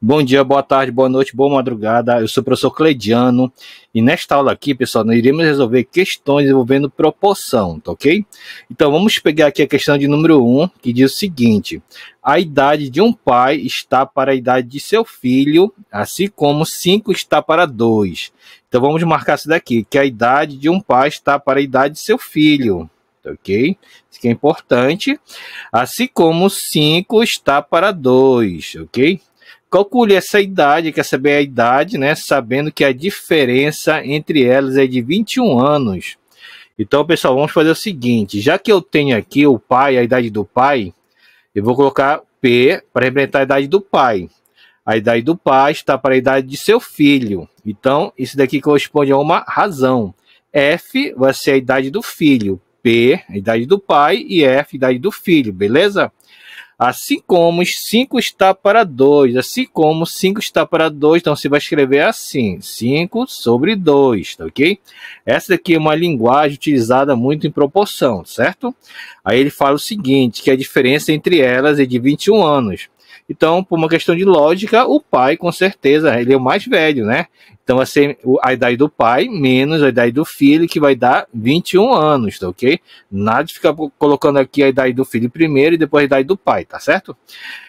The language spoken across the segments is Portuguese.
Bom dia, boa tarde, boa noite, boa madrugada. Eu sou o professor Clediano e nesta aula aqui, pessoal, nós iremos resolver questões envolvendo proporção, tá ok? Então vamos pegar aqui a questão de número 1, um, que diz o seguinte: A idade de um pai está para a idade de seu filho, assim como 5 está para 2. Então vamos marcar isso daqui, que a idade de um pai está para a idade de seu filho. Tá ok? Isso que é importante. Assim como 5 está para 2, ok? Calcule essa idade, quer saber a idade, né? Sabendo que a diferença entre elas é de 21 anos. Então, pessoal, vamos fazer o seguinte: já que eu tenho aqui o pai, a idade do pai, eu vou colocar P para representar a idade do pai. A idade do pai está para a idade de seu filho. Então, isso daqui corresponde a uma razão. F vai ser a idade do filho, P, a idade do pai, e F, a idade do filho, beleza? Assim como 5 está para 2. Assim como 5 está para 2. Então você vai escrever assim: 5 sobre 2, tá ok? Essa aqui é uma linguagem utilizada muito em proporção, certo? Aí ele fala o seguinte: que a diferença entre elas é de 21 anos. Então, por uma questão de lógica, o pai, com certeza, ele é o mais velho, né? Então vai ser a idade do pai menos a idade do filho, que vai dar 21 anos, tá ok? Nada de ficar colocando aqui a idade do filho primeiro e depois a idade do pai, tá certo?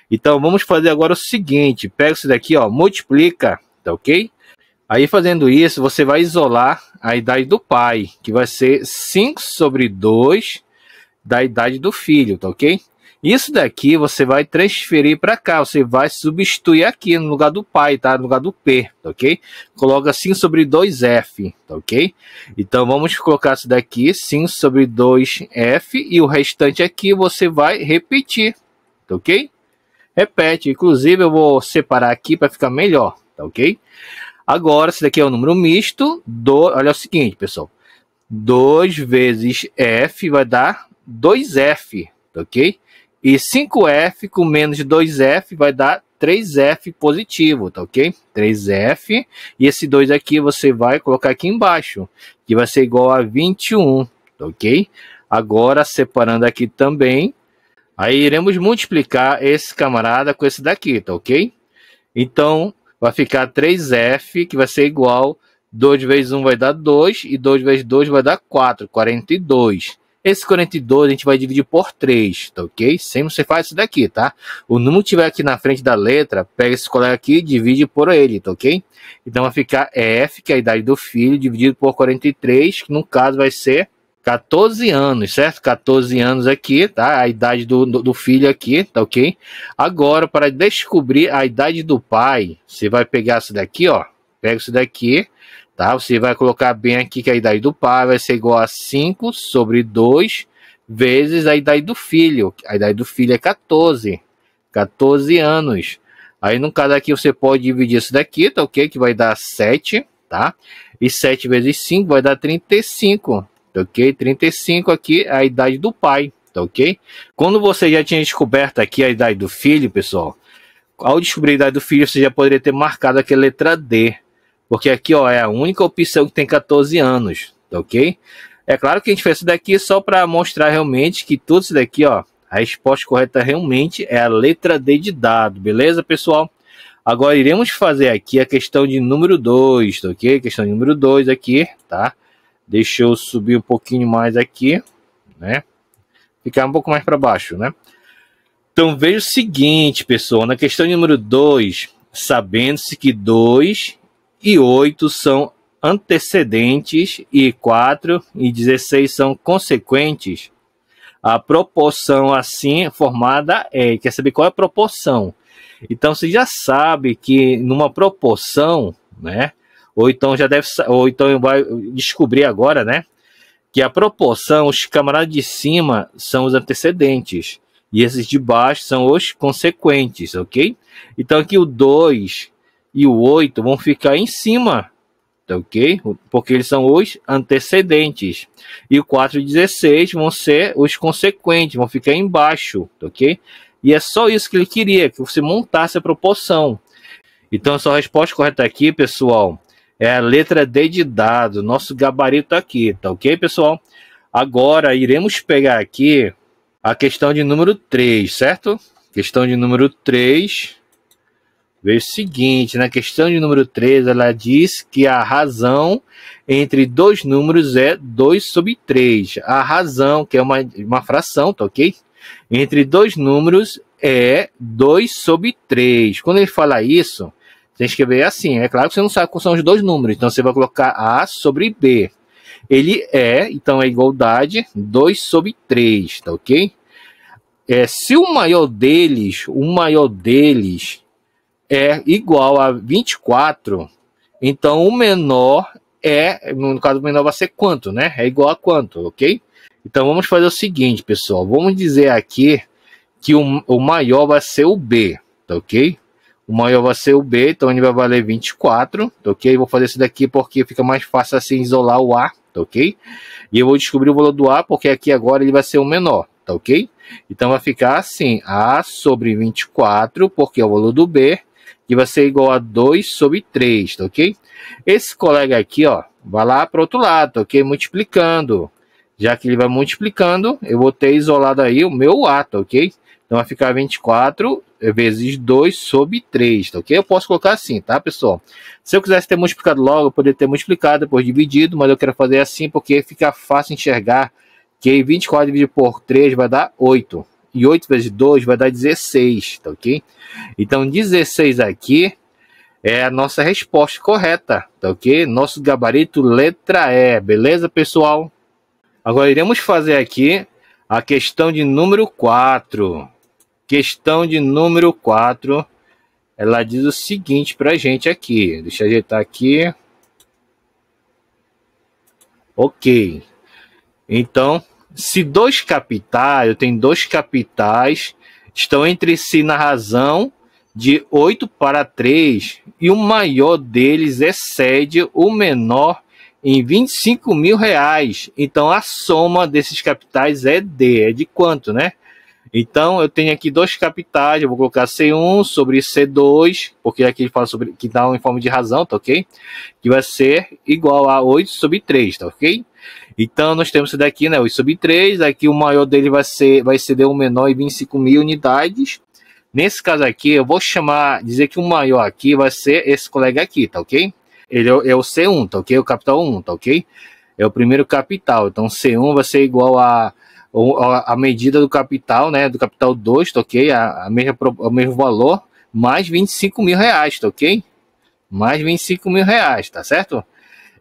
Então vamos fazer agora o seguinte: pega isso daqui, ó, multiplica, tá ok? Aí fazendo isso, você vai isolar a idade do pai, que vai ser 5 sobre 2 da idade do filho, tá ok? Isso daqui você vai transferir para cá, você vai substituir aqui no lugar do pai, tá? No lugar do P, tá ok? Coloca sim sobre 2F, tá ok? Então vamos colocar isso daqui, sim sobre 2F, e o restante aqui você vai repetir, tá ok? Repete, inclusive eu vou separar aqui para ficar melhor, tá ok? Agora, esse daqui é o número misto, do, olha o seguinte, pessoal. 2 vezes F vai dar 2F, tá ok? E 5F com menos 2F vai dar 3F positivo, tá ok? 3F. E esse 2 aqui você vai colocar aqui embaixo, que vai ser igual a 21, tá ok? Agora, separando aqui também, aí iremos multiplicar esse camarada com esse daqui, tá ok? Então, vai ficar 3F, que vai ser igual 2 vezes 1 vai dar 2, e 2 vezes 2 vai dar 4, 42. Esse 42 a gente vai dividir por 3, tá ok? Sempre você faz isso daqui, tá? O número que tiver aqui na frente da letra, pega esse colega aqui e divide por ele, tá ok? Então vai ficar F, que é a idade do filho, dividido por 43, que no caso vai ser 14 anos, certo? 14 anos aqui, tá? A idade do, do, do, filho aqui, tá ok? Agora, para descobrir a idade do pai, você vai pegar isso daqui, ó. Pega isso daqui, Tá? Você vai colocar bem aqui que a idade do pai vai ser igual a 5 sobre 2 vezes a idade do filho. A idade do filho é 14. 14 anos. Aí no caso aqui você pode dividir isso daqui, tá ok? Que vai dar 7, tá? E 7 vezes 5 vai dar 35, tá ok? 35 aqui é a idade do pai, tá ok? Quando você já tinha descoberto aqui a idade do filho, pessoal, ao descobrir a idade do filho, você já poderia ter marcado aqui a letra D, porque aqui, ó, é a única opção que tem 14 anos, tá ok? É claro que a gente fez isso daqui só para mostrar realmente que tudo isso daqui, ó, a resposta correta realmente é a letra D de dado, beleza, pessoal? Agora iremos fazer aqui a questão de número 2, tá ok? Questão de número 2 aqui, tá? Deixa eu subir um pouquinho mais aqui, né? Ficar um pouco mais para baixo, né? Então veja o seguinte, pessoal, na questão número 2, sabendo-se que 2 e 8 são antecedentes e 4 e 16 são consequentes. A proporção assim formada é, quer saber qual é a proporção. Então você já sabe que numa proporção, né? Ou então já deve, ou então vai descobrir agora, né? Que a proporção, os camaradas de cima são os antecedentes e esses de baixo são os consequentes, ok? Então aqui o 2 e o 8 vão ficar em cima, tá ok? Porque eles são os antecedentes. E o 4 e 16 vão ser os consequentes, vão ficar embaixo, tá ok? E é só isso que ele queria, que você montasse a proporção. Então, a sua resposta correta aqui, pessoal, é a letra D de dado, nosso gabarito tá aqui, tá ok, pessoal? Agora, iremos pegar aqui a questão de número 3, certo? Questão de número 3, Veja o seguinte, na questão de número 3, ela diz que a razão entre dois números é 2 sobre 3. A razão, que é uma, uma fração, tá ok? Entre dois números é 2 sobre 3. Quando ele fala isso, tem que escrever assim. É claro que você não sabe quais são os dois números, então você vai colocar A sobre B. Ele é, então é igualdade 2 sobre 3, tá ok? É, se o maior deles, o maior deles é igual a 24, então o menor é, no caso do menor vai ser quanto, né? É igual a quanto, ok? Então vamos fazer o seguinte, pessoal, vamos dizer aqui que o, o maior vai ser o B, tá ok? O maior vai ser o B, então ele vai valer 24, tá ok? Vou fazer isso daqui porque fica mais fácil assim isolar o A, tá ok? E eu vou descobrir o valor do A porque aqui agora ele vai ser o menor, tá ok? Então vai ficar assim, A sobre 24, porque é o valor do B, e vai ser igual a 2 sobre 3, tá ok? Esse colega aqui, ó, vai lá para outro lado, tá ok? Multiplicando. Já que ele vai multiplicando, eu vou ter isolado aí o meu A, tá ok? Então vai ficar 24 vezes 2 sobre 3, tá ok? Eu posso colocar assim, tá, pessoal? Se eu quisesse ter multiplicado logo, eu poderia ter multiplicado, depois dividido, mas eu quero fazer assim porque fica fácil enxergar que 24 dividido por 3 vai dar 8, e 8 vezes 2 vai dar 16, tá ok? Então 16 aqui é a nossa resposta correta, tá ok? Nosso gabarito letra E, beleza, pessoal? Agora iremos fazer aqui a questão de número 4. Questão de número 4, ela diz o seguinte para a gente aqui. Deixa eu ajeitar aqui. Ok. Então, se dois capitais, eu tenho dois capitais, estão entre si na razão de 8 para 3, e o maior deles excede o menor em 25 mil reais. Então a soma desses capitais é D, é de quanto, né? Então, eu tenho aqui dois capitais, eu vou colocar C1 sobre C2, porque aqui ele fala sobre que dá um informe de razão, tá ok? Que vai ser igual a 8 sobre 3, tá ok? Então, nós temos isso daqui, né? 8 sobre 3, aqui o maior dele vai ser vai ser ceder o menor e 25 mil unidades. Nesse caso aqui, eu vou chamar, dizer que o maior aqui vai ser esse colega aqui, tá ok? Ele é, é o C1, tá ok? O capital 1, tá ok? É o primeiro capital, então C1 vai ser igual a ou, a medida do capital, né? Do capital 2, tá ok? A, a mesma, o mesmo valor, mais 25 mil reais, tá ok? Mais 25 mil reais, tá certo?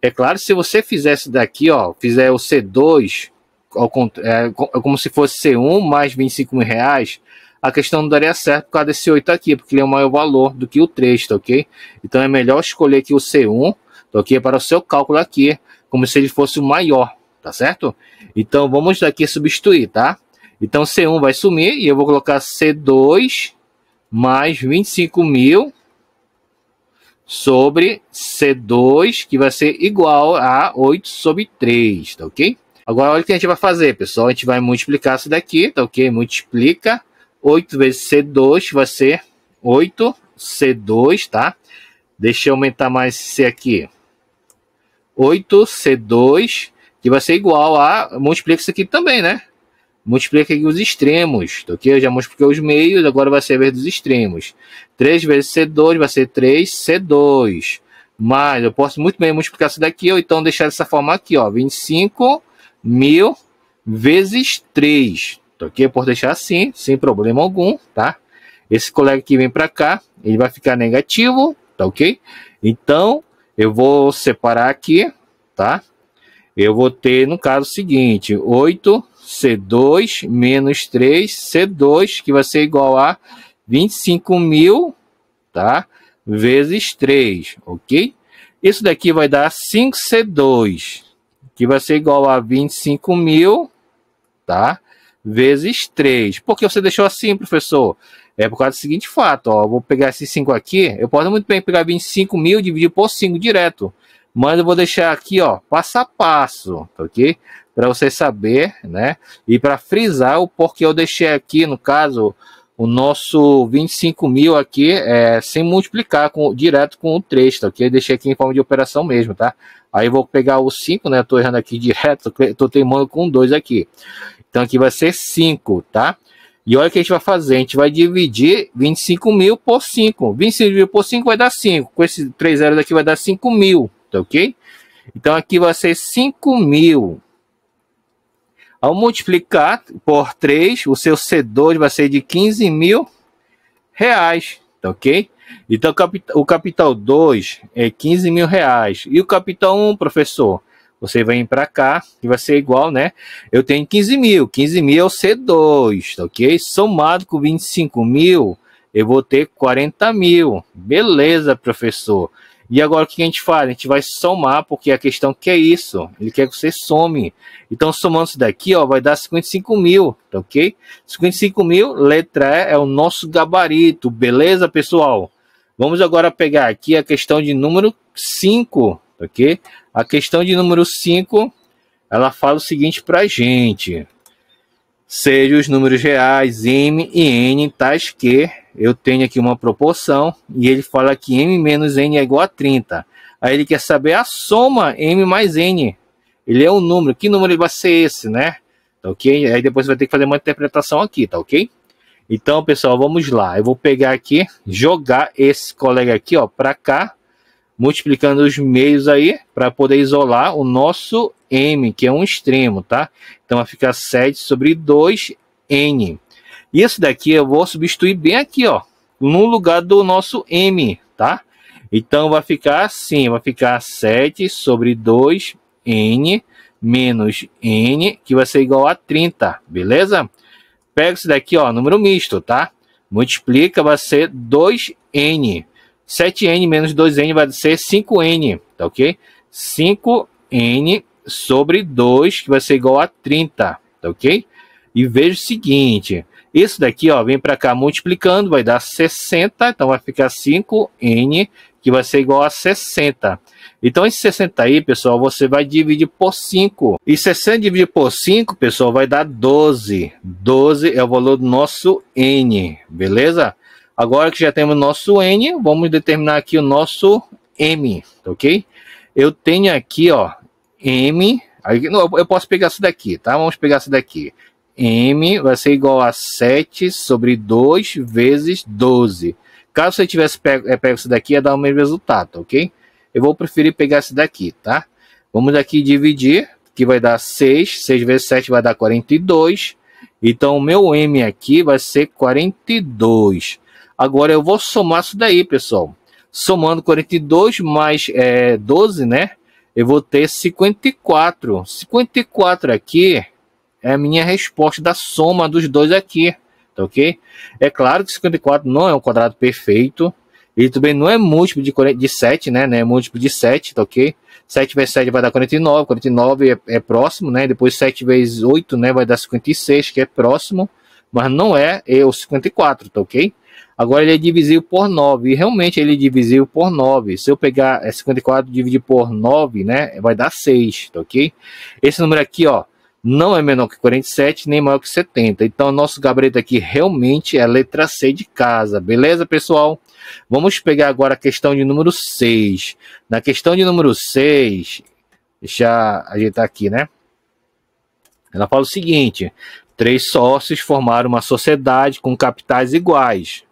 É claro, se você fizesse daqui, ó, fizer o C2, ao, é, é, como se fosse C1 mais 25 mil reais, a questão não daria certo por causa desse 8 aqui, porque ele é o maior valor do que o 3, tá ok? Então é melhor escolher aqui o C1, tá ok? Para o seu cálculo aqui, como se ele fosse o maior, tá certo? Então vamos aqui substituir, tá? Então C1 vai sumir e eu vou colocar C2 mais 25 mil sobre C2, que vai ser igual a 8 sobre 3, tá ok? Agora olha o que a gente vai fazer, pessoal. A gente vai multiplicar isso daqui, tá ok? Multiplica 8 vezes C2 vai ser 8 C2, tá? Deixa eu aumentar mais C aqui. 8 C2 que vai ser igual a. Multiplica isso aqui também, né? Multiplica aqui os extremos, tá ok? Eu já multipliquei os meios, agora vai ser a vez dos extremos. 3 vezes C2 vai ser 3C2. Mas eu posso muito bem multiplicar isso daqui, ou então deixar dessa forma aqui, ó. 25 mil vezes 3. Tá ok? Eu posso deixar assim, sem problema algum, tá? Esse colega que vem para cá, ele vai ficar negativo, tá ok? Então, eu vou separar aqui, tá? eu vou ter, no caso, o seguinte: 8 C2 menos 3 C2, que vai ser igual a 25.000, tá? Vezes 3, ok? Isso daqui vai dar 5C2, que vai ser igual a 25.000, tá? Vezes 3. Por que você deixou assim, professor? É por causa do seguinte fato, ó. Vou pegar esse 5 aqui. Eu posso muito bem pegar 25.000 e dividir por 5 direto mas eu vou deixar aqui, ó, passo a passo, tá ok? Para você saber, né? E para frisar o porquê eu deixei aqui, no caso, o nosso 25 mil aqui, é, sem multiplicar com, direto com o 3, tá ok? Eu deixei aqui em forma de operação mesmo, tá? Aí eu vou pegar o 5, né? Eu tô errando aqui direto, tô teimando com 2 aqui. Então aqui vai ser 5, tá? E olha o que a gente vai fazer, a gente vai dividir 25 mil por 5. 25 mil por 5 vai dar 5. Com esses três zeros aqui vai dar 5 mil, tá ok? Então aqui vai ser 5 mil. Ao multiplicar por 3, o seu C2 vai ser de 15 mil reais, tá ok? Então o capital 2 é 15 mil reais. E o capital 1, um, professor? Você vem para cá, e vai ser igual, né? Eu tenho 15 mil. 15 mil é o C2, tá ok? Somado com 25 mil, eu vou ter 40 mil. Beleza, professor. E agora o que a gente faz? A gente vai somar, porque a questão é que é isso. Ele quer que você some. Então, somando isso daqui, ó, vai dar 55 mil, tá ok? 55 mil, letra E é o nosso gabarito, beleza, pessoal? Vamos agora pegar aqui a questão de número 5, tá ok? A questão de número 5, ela fala o seguinte pra gente. Seja os números reais, M e N, tais que eu tenho aqui uma proporção e ele fala que m menos n é igual a 30. Aí ele quer saber a soma m mais n. Ele é um número. Que número vai ser esse, né? Tá ok? Aí depois vai ter que fazer uma interpretação aqui, tá ok? Então, pessoal, vamos lá. Eu vou pegar aqui, jogar esse colega aqui, ó, para cá, multiplicando os meios aí, para poder isolar o nosso m, que é um extremo, tá? Então vai ficar 7 sobre 2n. Isso daqui eu vou substituir bem aqui, ó, no lugar do nosso M, tá? Então vai ficar assim, vai ficar 7 sobre 2N menos N, que vai ser igual a 30, beleza? Pega isso daqui, ó, número misto, tá? Multiplica, vai ser 2N. 7N menos 2N vai ser 5N, tá ok? 5N sobre 2, que vai ser igual a 30, tá ok? E veja o seguinte, isso daqui, ó, vem para cá multiplicando, vai dar 60, então vai ficar 5N, que vai ser igual a 60. Então, esse 60 aí, pessoal, você vai dividir por 5. E 60 dividido por 5, pessoal, vai dar 12. 12 é o valor do nosso N, beleza? Agora que já temos nosso N, vamos determinar aqui o nosso M, tá ok? Eu tenho aqui, ó, M... Aí, não, eu posso pegar isso daqui, tá? Vamos pegar isso daqui m vai ser igual a 7 sobre 2 vezes 12. Caso você tivesse pego, é, pego isso daqui, ia dar o mesmo resultado, ok? Eu vou preferir pegar esse daqui, tá? Vamos aqui dividir, que vai dar 6. 6 vezes 7 vai dar 42. Então, o meu m aqui vai ser 42. Agora, eu vou somar isso daí, pessoal. Somando 42 mais é, 12, né? Eu vou ter 54. 54 aqui é a minha resposta da soma dos dois aqui, tá ok? É claro que 54 não é um quadrado perfeito. Ele também não é múltiplo de, de 7, né? Não né, é múltiplo de 7, tá ok? 7 vezes 7 vai dar 49, 49 é, é próximo, né? Depois 7 vezes 8, né? Vai dar 56, que é próximo. Mas não é, é o 54, tá ok? Agora ele é divisível por 9. E realmente ele é divisível por 9. Se eu pegar 54 é dividido por 9, né? Vai dar 6, tá ok? Esse número aqui, ó não é menor que 47, nem maior que 70. Então, nosso gabarito aqui realmente é letra C de casa, beleza, pessoal? Vamos pegar agora a questão de número 6. Na questão de número 6, deixa ajeitar aqui, né? Ela fala o seguinte: três sócios formaram uma sociedade com capitais iguais.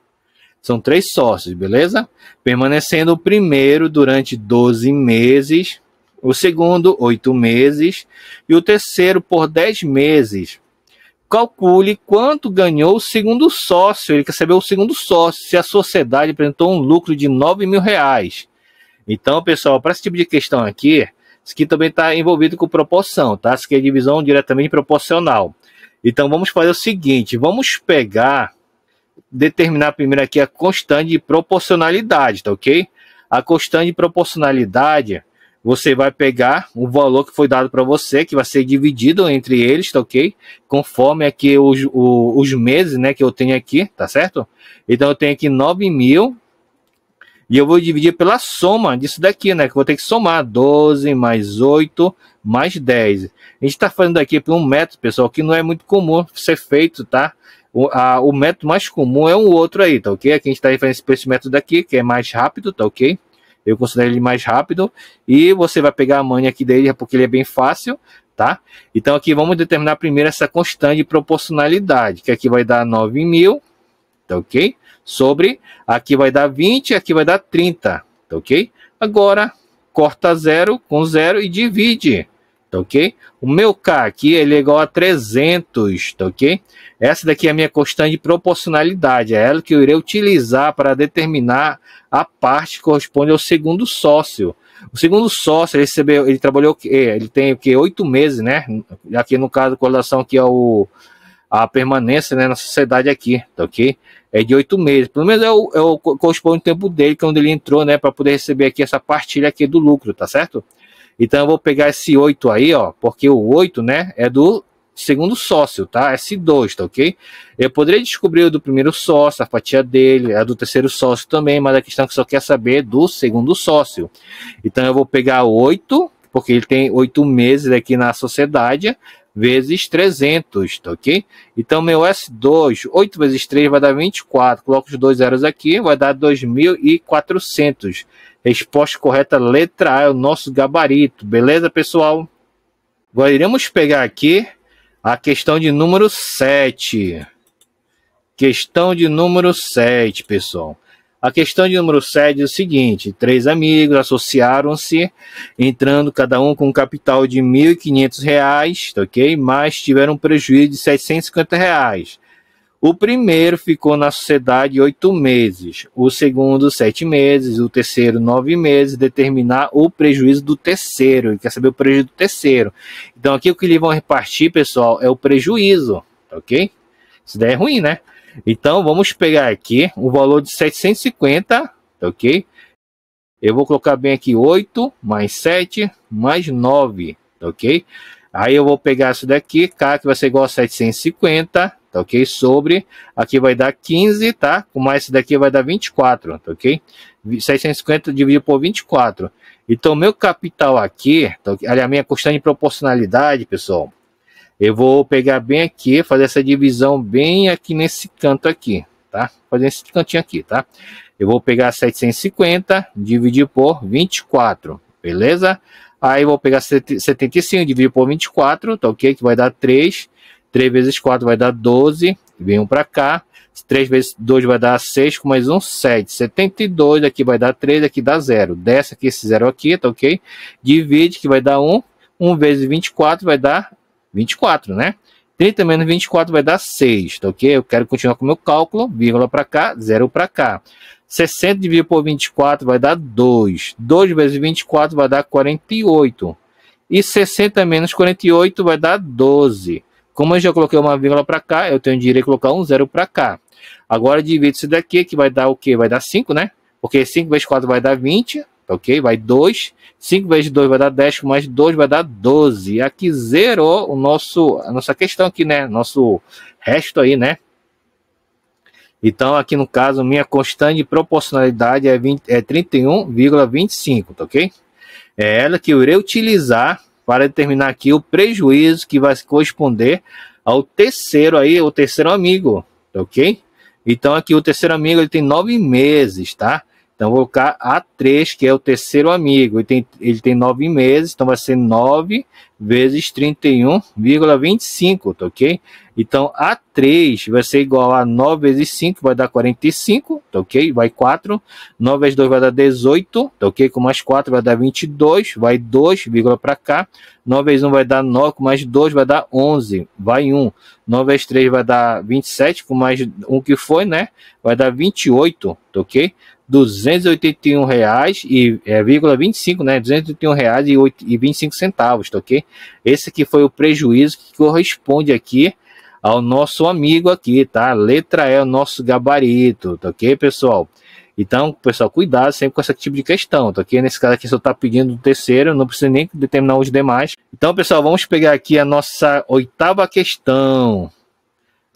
São três sócios, beleza? Permanecendo o primeiro durante 12 meses o segundo, oito meses, e o terceiro, por dez meses. Calcule quanto ganhou o segundo sócio, ele recebeu o segundo sócio, se a sociedade apresentou um lucro de nove mil reais. Então, pessoal, para esse tipo de questão aqui, isso aqui também está envolvido com proporção, tá? Isso aqui é divisão diretamente proporcional. Então, vamos fazer o seguinte, vamos pegar, determinar primeiro aqui a constante de proporcionalidade, tá ok? A constante de proporcionalidade você vai pegar o valor que foi dado para você, que vai ser dividido entre eles, tá ok? Conforme aqui os, o, os meses, né, que eu tenho aqui, tá certo? Então eu tenho aqui 9 mil e eu vou dividir pela soma disso daqui, né? Que eu vou ter que somar 12 mais 8 mais 10. A gente está fazendo aqui por um método, pessoal, que não é muito comum ser feito, tá? O, a, o método mais comum é um outro aí, tá ok? Aqui a gente está fazendo esse método daqui, que é mais rápido, tá ok? Eu considero ele mais rápido. E você vai pegar a manha aqui dele, porque ele é bem fácil, tá? Então aqui vamos determinar primeiro essa constante de proporcionalidade, que aqui vai dar 9.000, mil, tá ok? Sobre, aqui vai dar 20, aqui vai dar 30, tá ok? Agora, corta zero com zero e divide, tá ok? O meu K aqui ele é igual a 300, tá ok? Essa daqui é a minha constante de proporcionalidade, é ela que eu irei utilizar para determinar a parte que corresponde ao segundo sócio. O segundo sócio, ele, recebeu, ele trabalhou, que é, ele tem o que? Oito meses, né? Aqui no caso, com relação aqui é a permanência né, na sociedade aqui, tá ok? É de oito meses, pelo menos é o, é o corresponde tempo dele, quando ele entrou, né, para poder receber aqui essa partilha aqui do lucro, tá certo? Então eu vou pegar esse 8 aí, ó, porque o 8, né, é do segundo sócio, tá? S2, tá ok? Eu poderia descobrir o do primeiro sócio, a fatia dele, a do terceiro sócio também, mas a questão é que só quer saber do segundo sócio. Então eu vou pegar 8, porque ele tem 8 meses aqui na sociedade, vezes 300, tá ok? Então, meu S2, 8 vezes 3 vai dar 24. Coloco os dois zeros aqui, vai dar 2.400. Resposta correta, letra A, é o nosso gabarito. Beleza, pessoal? Agora, iremos pegar aqui a questão de número 7. Questão de número 7, pessoal. A questão de número 7 é o seguinte: três amigos associaram-se, entrando cada um com um capital de R$ 1.500, tá ok? Mas tiveram um prejuízo de R$ 750. Reais. O primeiro ficou na sociedade oito meses, o segundo sete meses, o terceiro nove meses, determinar o prejuízo do terceiro. Ele quer saber o prejuízo do terceiro. Então aqui o que eles vão repartir, pessoal, é o prejuízo, tá ok? Isso daí é ruim, né? Então vamos pegar aqui o valor de 750, tá ok? Eu vou colocar bem aqui 8 mais 7 mais 9, tá ok? Aí eu vou pegar isso daqui, K que vai ser igual a 750, tá ok? Sobre, aqui vai dar 15, tá? Com mais isso daqui vai dar 24, tá ok? 750 dividido por 24. Então, meu capital aqui, tá, okay? a minha constante de proporcionalidade, pessoal, eu vou pegar bem aqui, fazer essa divisão bem aqui nesse canto aqui, tá? Fazer esse cantinho aqui, tá? Eu vou pegar 750, dividir por 24, beleza? Aí vou pegar 75, dividir por 24, tá ok? Que vai dar 3. 3 vezes 4 vai dar 12. Vem um para cá. 3 vezes 2 vai dar 6, com mais um 7. 72 aqui vai dar 3, aqui dá 0. Desce aqui esse 0 aqui, tá ok? Divide, que vai dar 1. 1 vezes 24 vai dar 24, né? 30 menos 24 vai dar 6, tá ok? Eu quero continuar com o meu cálculo, vírgula para cá, zero para cá. 60 dividido por 24 vai dar 2. 2 vezes 24 vai dar 48. E 60 menos 48 vai dar 12. Como eu já coloquei uma vírgula para cá, eu tenho direito a colocar um zero para cá. Agora divido isso daqui, que vai dar o quê? Vai dar 5, né? Porque 5 vezes 4 vai dar 20. Tá ok? Vai 2, 5 vezes 2 vai dar 10, mais 2 vai dar 12. Aqui zerou o nosso, a nossa questão aqui, né? Nosso resto aí, né? Então, aqui no caso, minha constante de proporcionalidade é, 20, é 31,25, tá ok? É ela que eu irei utilizar para determinar aqui o prejuízo que vai corresponder ao terceiro aí, o terceiro amigo, tá ok? Então, aqui o terceiro amigo ele tem nove meses, tá? Então vou colocar A3, que é o terceiro amigo. Ele tem, ele tem 9 meses, então vai ser 9 vezes 31,25, tá ok? Então, A3 vai ser igual a 9 vezes 5, vai dar 45, tá ok? Vai 4. 9 vezes 2 vai dar 18, tá ok? Com mais 4 vai dar 22, vai 2, vírgula para cá. 9 vezes 1 vai dar 9, com mais 2 vai dar 11, vai 1. 9 vezes 3 vai dar 27, com mais 1 que foi, né? Vai dar 28, tá ok? 281 reais e é, vírgula 25, né? 281 reais e, 8, e 25 centavos, tá ok? Esse aqui foi o prejuízo que corresponde aqui ao nosso amigo aqui, tá? Letra é o nosso gabarito, tá ok, pessoal? Então, pessoal, cuidado sempre com esse tipo de questão, tá ok? Nesse caso aqui só tá pedindo o terceiro, não precisa nem determinar os demais. Então, pessoal, vamos pegar aqui a nossa oitava questão.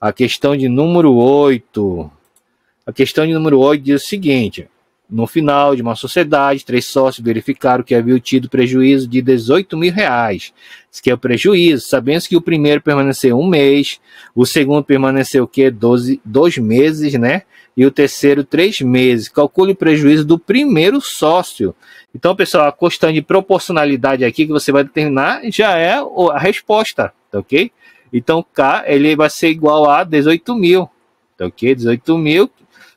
A questão de número 8. A questão de número 8 diz o seguinte: no final de uma sociedade, três sócios verificaram que haviam tido prejuízo de 18 mil reais que é o prejuízo. Sabemos que o primeiro permaneceu um mês, o segundo permaneceu o quê? Doze, dois meses, né? E o terceiro, três meses. Calcule o prejuízo do primeiro sócio. Então, pessoal, a constante de proporcionalidade aqui que você vai determinar já é a resposta, tá ok? Então, K ele vai ser igual a 18 mil, tá ok? 18 mil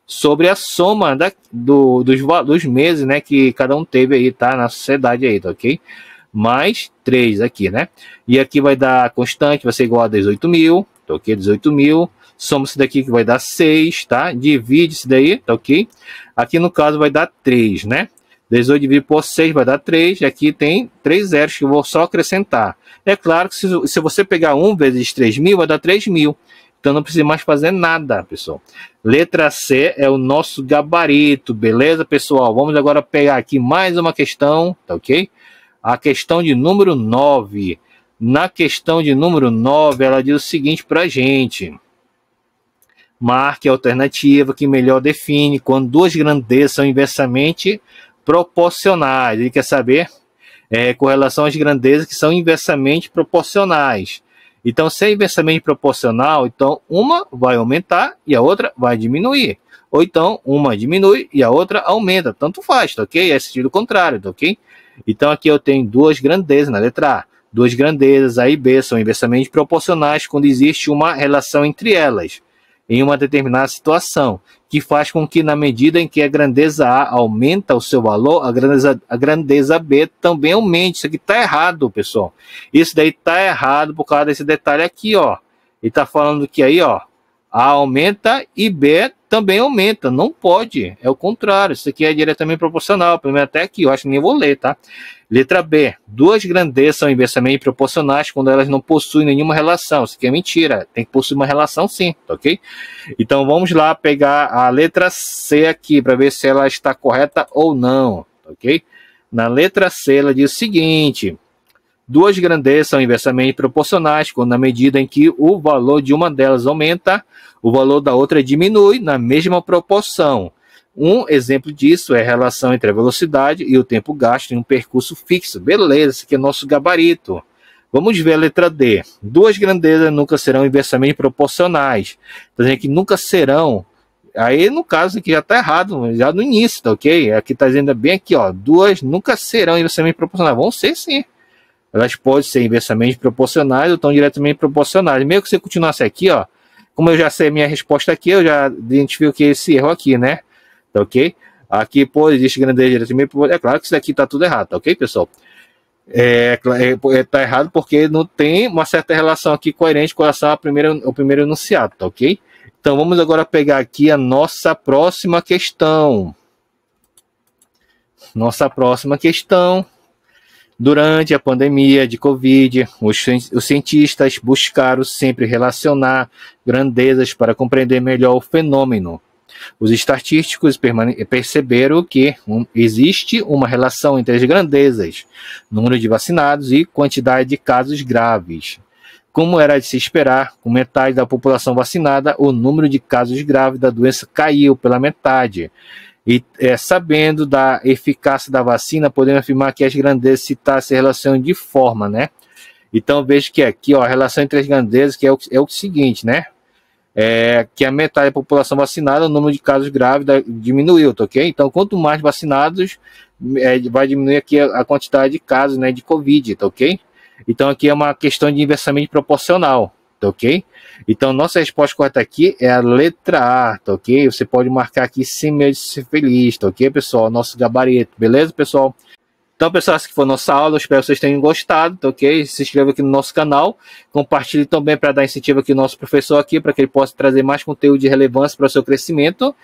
sobre a soma da, do, dos, dos meses, né? Que cada um teve aí, tá? Na sociedade aí, tá ok? mais 3 aqui, né? E aqui vai dar constante, vai ser igual a 18 mil, tá ok? 18 mil. Soma isso daqui que vai dar 6, tá? Divide isso daí, tá ok? Aqui no caso vai dar 3, né? 18 dividido por 6 vai dar 3. Aqui tem 3 zeros que eu vou só acrescentar. É claro que se, se você pegar 1 vezes 3 mil, vai dar 3 mil. Então não precisa mais fazer nada, pessoal. Letra C é o nosso gabarito, beleza, pessoal? Vamos agora pegar aqui mais uma questão, tá ok? A questão de número 9. Na questão de número 9, ela diz o seguinte para a gente. Marque a alternativa que melhor define quando duas grandezas são inversamente proporcionais. Ele quer saber é, com relação às grandezas que são inversamente proporcionais. Então, se é inversamente proporcional, então uma vai aumentar e a outra vai diminuir. Ou então uma diminui e a outra aumenta. Tanto faz, tá ok? É sentido contrário, tá ok? Então aqui eu tenho duas grandezas na letra A. Duas grandezas A e B são inversamente proporcionais quando existe uma relação entre elas em uma determinada situação, que faz com que, na medida em que a grandeza A aumenta o seu valor, a grandeza, a grandeza B também aumente. Isso aqui está errado, pessoal. Isso daí está errado por causa desse detalhe aqui, ó. Ele está falando que aí, ó, a aumenta e B também aumenta. Não pode. É o contrário. Isso aqui é diretamente proporcional. Primeiro até aqui, eu acho que nem vou ler, tá? Letra B. Duas grandezas são inversamente proporcionais quando elas não possuem nenhuma relação. Isso aqui é mentira. Tem que possuir uma relação sim, tá ok? Então vamos lá pegar a letra C aqui para ver se ela está correta ou não, tá ok? Na letra C ela diz o seguinte Duas grandezas são inversamente proporcionais quando, na medida em que o valor de uma delas aumenta, o valor da outra diminui na mesma proporção. Um exemplo disso é a relação entre a velocidade e o tempo gasto em um percurso fixo. Beleza, esse aqui é nosso gabarito. Vamos ver a letra D. Duas grandezas nunca serão inversamente proporcionais. Então, dizer, que nunca serão. Aí, no caso, aqui já está errado, já no início, tá ok? Aqui está dizendo bem aqui, ó. Duas nunca serão inversamente proporcionais. Vão ser sim elas podem ser inversamente proporcionais ou tão diretamente proporcionais. Mesmo que você continuasse aqui, ó, como eu já sei a minha resposta aqui, eu já identifico que esse erro aqui, né? Tá ok? Aqui, pô, existe grandeza diretamente proporcional. É claro que isso daqui tá tudo errado, tá ok, pessoal? É, é, é, tá errado porque não tem uma certa relação aqui coerente com relação ao primeiro, ao primeiro enunciado, tá ok? Então vamos agora pegar aqui a nossa próxima questão. Nossa próxima questão Durante a pandemia de Covid, os, os, cientistas buscaram sempre relacionar grandezas para compreender melhor o fenômeno. Os estatísticos perceberam que um, existe uma relação entre as grandezas, número de vacinados e quantidade de casos graves. Como era de se esperar, com metade da população vacinada, o número de casos graves da doença caiu pela metade, e é, sabendo da eficácia da vacina, podemos afirmar que as grandezas citar se relacionam de forma, né? Então veja que aqui, ó, a relação entre as grandezas que é o, é o seguinte, né? É que a metade da população vacinada, o número de casos graves da, diminuiu, tá, ok? Então, quanto mais vacinados, é, vai diminuir aqui a, a, quantidade de casos, né, de Covid, tá, ok? Então, aqui é uma questão de inversamente proporcional, tá ok? Então, nossa resposta correta aqui é a letra A, tá ok? Você pode marcar aqui sem medo de ser feliz, tá ok, pessoal? Nosso gabarito, beleza, pessoal? Então, pessoal, essa foi a nossa aula. Espero que vocês tenham gostado, tá ok? Se inscreva aqui no nosso canal. Compartilhe também para dar incentivo aqui ao nosso professor aqui, para que ele possa trazer mais conteúdo de relevância para o seu crescimento.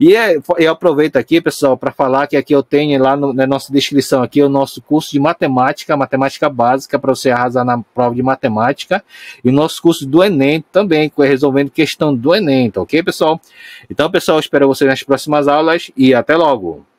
E é, eu aproveito aqui, pessoal, para falar que aqui eu tenho lá no, na nossa descrição aqui o nosso curso de matemática, matemática básica, para você arrasar na prova de matemática. E o nosso curso do Enem também, é resolvendo questão do Enem, tá ok, pessoal? Então, pessoal, espero vocês nas próximas aulas e até logo!